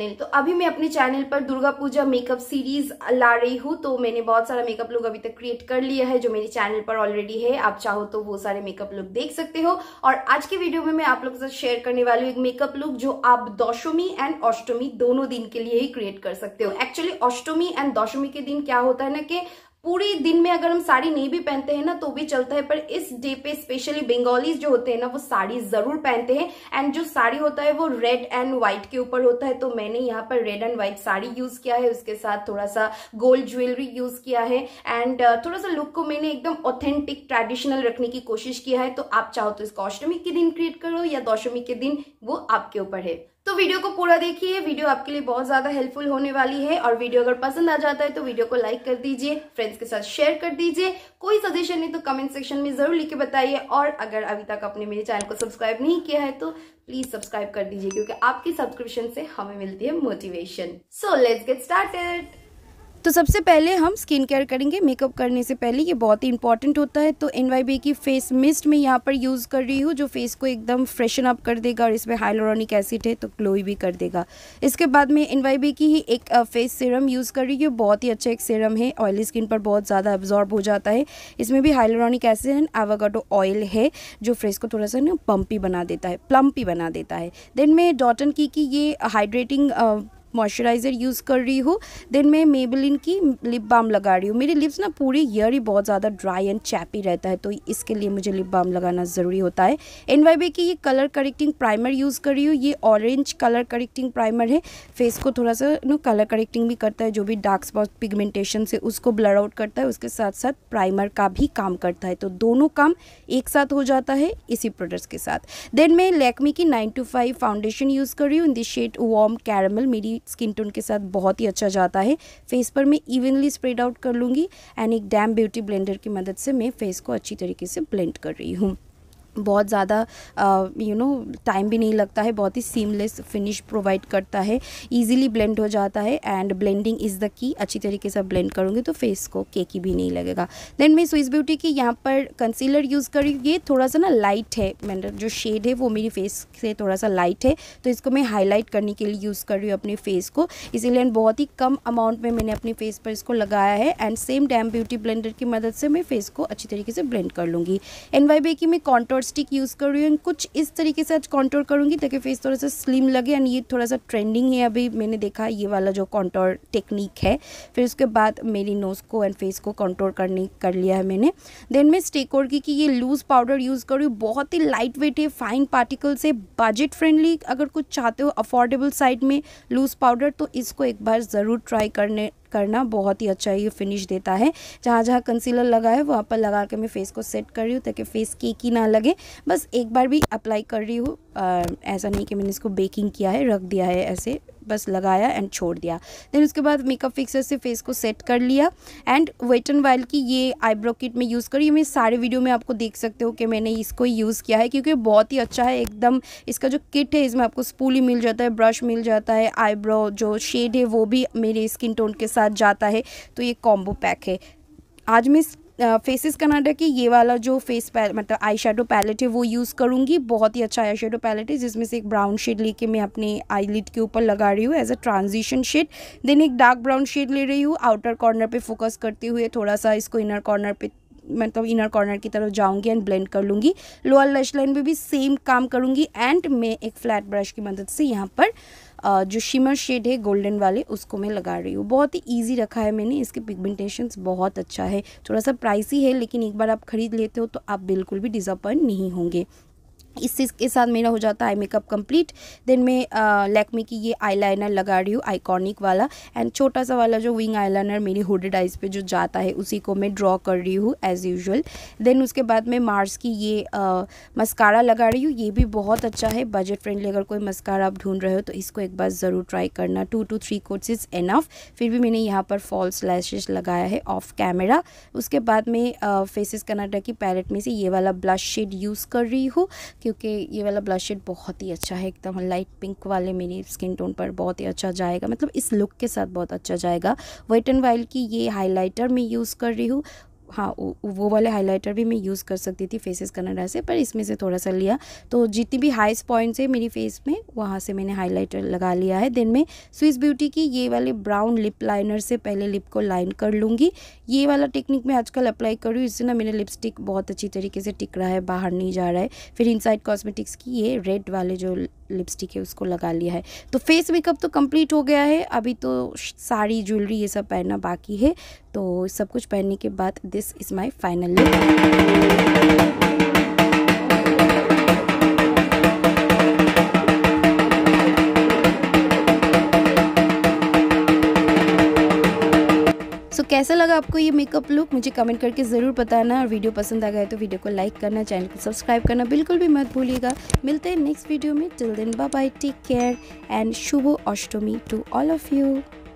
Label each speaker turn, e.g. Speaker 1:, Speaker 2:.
Speaker 1: channel तो अभी मैं अपने चैनल पर दुर्गा पूजा मेकअप सीरीज ला रही हूँ तो मैंने बहुत सारा मेकअप लुक अभी तक क्रिएट कर लिया है जो मेरे चैनल पर ऑलरेडी है आप चाहो तो वो सारे मेकअप लुक देख सकते हो और आज के वीडियो में मैं आप लोगों के साथ शेयर करने वाली हूँ एक मेकअप लुक जो आप दशमी एंड अष्टमी दोनों दिन के लिए ही क्रिएट कर सकते हो एक्चुअली अष्टमी एंड दशमी के दिन क्या होता है ना कि पूरे दिन में अगर हम साड़ी नहीं भी पहनते हैं ना तो भी चलता है पर इस डे पे स्पेशली बंगालीज जो होते हैं ना वो साड़ी जरूर पहनते हैं एंड जो साड़ी होता है वो रेड एंड व्हाइट के ऊपर होता है तो मैंने यहाँ पर red and white sari use किया है उसके साथ थोड़ा सा गोल्ड ज्वेलरी यूज किया है एंड uh, थोड़ा सा लुक को मैंने एकदम ऑथेंटिक ट्रेडिशनल रखने की कोशिश किया है तो आप चाहो तो इसको अष्टमी के दिन क्रिएट करो या दशमी के दिन वो आपके ऊपर है तो वीडियो को पूरा देखिए वीडियो आपके लिए बहुत ज्यादा हेल्पफुल होने वाली है और वीडियो अगर पसंद आ जाता है तो वीडियो को लाइक कर दीजिए फ्रेंड्स के साथ शेयर कर दीजिए कोई सजेशन है तो कमेंट सेक्शन में जरूर लिख के बताइए और अगर अभी तक आपने मेरे चैनल को सब्सक्राइब नहीं किया है तो प्लीज सब्सक्राइब कर दीजिए क्योंकि आपकी सब्सक्रिप्शन से हमें मिलती है motivation so let's get started तो सबसे पहले हम स्किन केयर करेंगे मेकअप करने से पहले ये बहुत ही इंपॉर्टेंट होता है तो एन की फेस मिस्ट में यहाँ पर यूज़ कर रही हूँ जो फेस को एकदम फ्रेशन अप कर देगा और इसमें हाइलोरॉनिक एसिड है तो ग्लोई भी कर देगा इसके बाद में एन की ही एक फेस सीरम यूज़ कर रही हूँ बहुत ही अच्छा एक सीरम है ऑयली स्किन पर बहुत ज़्यादा एब्जॉर्ब हो जाता है इसमें भी hyaluronic acid and avocado oil है जो फेस को थोड़ा सा ना पम्पी बना देता है प्लम्पी बना देता है देन में डॉटन की कि ये हाइड्रेटिंग मॉइस्चराइज़र यूज़ कर रही हूँ देन मैं मेबलिन की लिप बाम लगा रही हूँ मेरे लिप्स ना पूरे ईयर ही बहुत ज़्यादा ड्राई एंड चैपी रहता है तो इसके लिए मुझे लिप बाम लगाना ज़रूरी होता है एन वाई बी की ये कलर करेक्टिंग प्राइमर यूज़ कर रही हूँ ये ऑरेंज कलर करेक्टिंग प्राइमर है फेस को थोड़ा सा नो कलर करेक्टिंग भी करता है जो भी डार्क स्पॉट पिगमेंटेशन से उसको ब्लर आउट करता है उसके साथ साथ प्राइमर का भी काम करता है तो दोनों काम एक साथ हो जाता है इसी प्रोडक्ट्स के साथ देन मैं लैक्मी की nine to five foundation use कर रही हूँ in the shade warm caramel मेरी स्किन टोन के साथ बहुत ही अच्छा जाता है फेस पर मैं इवनली स्प्रेड आउट कर लूँगी एंड एक डैम ब्यूटी ब्लेंडर की मदद से मैं फेस को अच्छी तरीके से ब्लेंड कर रही हूँ बहुत ज़्यादा यू नो टाइम भी नहीं लगता है बहुत ही सीमलेस फिनिश प्रोवाइड करता है इजीली ब्लेंड हो जाता है and blending is the key अच्छी तरीके से ब्लेंड करूँगी तो फेस को केकी भी नहीं लगेगा देन मैं स्विस ब्यूटी की यहाँ पर कंसीलर यूज़ करी ये थोड़ा सा ना लाइट है मैंने जो शेड है वो मेरी फेस से थोड़ा सा लाइट है तो इसको मैं हाईलाइट करने के लिए यूज़ कर रही हूँ अपने फेस को इसीलिए बहुत ही कम अमाउंट में मैंने अपने फेस पर इसको लगाया है and same damp beauty blender की मदद से मैं फेस को अच्छी तरीके से ब्लेंड कर लूँगी एन की मैं कॉन्ट्रोल कर्ड स्टिक यूज़ कर रही हूँ कुछ इस तरीके से आज कॉन्टोर करूँगी ताकि फेस थोड़ा सा स्लिम लगे एंड ये थोड़ा सा ट्रेंडिंग है अभी मैंने देखा ये वाला जो कॉन्टोर टेक्निक है फिर उसके बाद मेरी नोज़ को एंड फेस को कॉन्टोर करने कर लिया है मैंने देन मैं स्टेक और की कि ये लूज़ पाउडर यूज़ कर रही हूँ बहुत ही लाइट वेट है फाइन पार्टिकल्स है बजट फ्रेंडली अगर कुछ चाहते हो अफोर्डेबल साइड में लूज़ पाउडर तो इसको एक बार ज़रूर ट्राई करने करना बहुत ही अच्छा ये फिनिश देता है जहाँ जहाँ कंसीलर लगा है वहाँ पर लगा के मैं फेस को सेट कर रही हूँ ताकि फेस केक ही ना लगे बस एक बार भी अप्लाई कर रही हूँ ऐसा नहीं कि मैंने इसको बेकिंग किया है रख दिया है ऐसे बस लगाया एंड छोड़ दिया देन उसके बाद मेकअप फिक्सर से फेस को सेट कर लिया एंड वेट एंड वाइल की ये आईब्रो किट मैं यूज़ करी मैं सारे वीडियो में आपको देख सकते हो कि मैंने इसको यूज़ किया है क्योंकि बहुत ही अच्छा है एकदम इसका जो किट है इसमें आपको स्पूली मिल जाता है ब्रश मिल जाता है आईब्रो जो शेड है वो भी मेरे स्किन टोन के साथ जाता है तो ये कॉम्बो पैक है आज मैं फेसेस कनाडा की ये वाला जो फेस मतलब आई शेडो पैलेट है वो यूज़ करूँगी बहुत ही अच्छा आई शेडो पैलेट है जिसमें से एक ब्राउन शेड लेके मैं अपने आईलिड के ऊपर लगा रही हूँ as a transition shade then एक डार्क ब्राउन शेड ले रही हूँ आउटर कॉर्नर पर फोकस करते हुए थोड़ा सा इसको इनर कॉर्नर पर मतलब इनर कॉर्नर की तरफ जाऊंगी एंड ब्लेंड कर लूँगी लोअर लश लाइन में भी सेम काम करूँगी एंड मैं एक फ्लैट ब्रश की मदद से यहाँ पर जो शिमर शेड है गोल्डन वाले उसको मैं लगा रही हूँ बहुत ही ईजी रखा है मैंने इसके पिगमेंटेशन बहुत अच्छा है थोड़ा सा प्राइसी है लेकिन एक बार आप ख़रीद लेते हो तो आप बिल्कुल भी डिसअपॉइंट नहीं होंगे इस चीज़ के साथ मेरा हो जाता है आई मेकअप कंप्लीट देन मैं लैकमे की ये आईलाइनर लगा रही हूँ आइकॉनिक वाला एंड छोटा सा वाला जो विंग आईलाइनर मेरी होडेड आइज पे जो जाता है उसी को मैं ड्रॉ कर रही हूँ एज़ यूजल देन उसके बाद मैं मार्स की ये मस्कारा लगा रही हूँ ये भी बहुत अच्छा है बजट फ्रेंडली अगर कोई मस्कारा आप ढूंढ रहे हो तो इसको एक बार ज़रूर ट्राई करना two to three coats is enough फिर भी मैंने यहाँ पर फॉल्स लैशेज लगाया है ऑफ कैमरा उसके बाद मैं फेसिस कनाडा की पैलेट में से ये वाला ब्लश शेड यूज़ कर रही हूँ क्योंकि ये वाला ब्लश शेड बहुत ही अच्छा है एकदम लाइट पिंक वाले मेरी स्किन टोन पर बहुत ही अच्छा जाएगा मतलब इस लुक के साथ बहुत अच्छा जाएगा वेट एंड वाइल्ड की ये हाईलाइटर मैं यूज़ कर रही हूँ हाँ वो वाले हाइलाइटर भी मैं यूज़ कर सकती थी फेसेस कनाडा से पर इसमें से थोड़ा सा लिया तो जितनी भी हाइस पॉइंट्स है मेरी फेस में वहाँ से मैंने हाइलाइटर लगा लिया है देन मैं स्विस ब्यूटी की ये वाले ब्राउन लिप लाइनर से पहले लिप को लाइन कर लूँगी ये वाला टेक्निक मैं आजकल अप्लाई करूँ इससे ना मेरा लिपस्टिक बहुत अच्छी तरीके से टिक रहा है बाहर नहीं जा रहा है फिर इनसाइड कॉस्मेटिक्स की ये रेड वाले जो लिपस्टिक है उसको लगा लिया है तो फेस मेकअप तो कंप्लीट हो गया है अभी तो साड़ी ज्वेलरी ये सब पहनना बाकी है तो सब कुछ पहनने के बाद this is my final look आपको ये मेकअप लुक मुझे कमेंट करके ज़रूर बताना और वीडियो पसंद आ गया तो वीडियो को लाइक करना चैनल को सब्सक्राइब करना बिल्कुल भी मत भूलिएगा मिलते हैं नेक्स्ट वीडियो में till then bye take care and शुभ Ashtami to all of you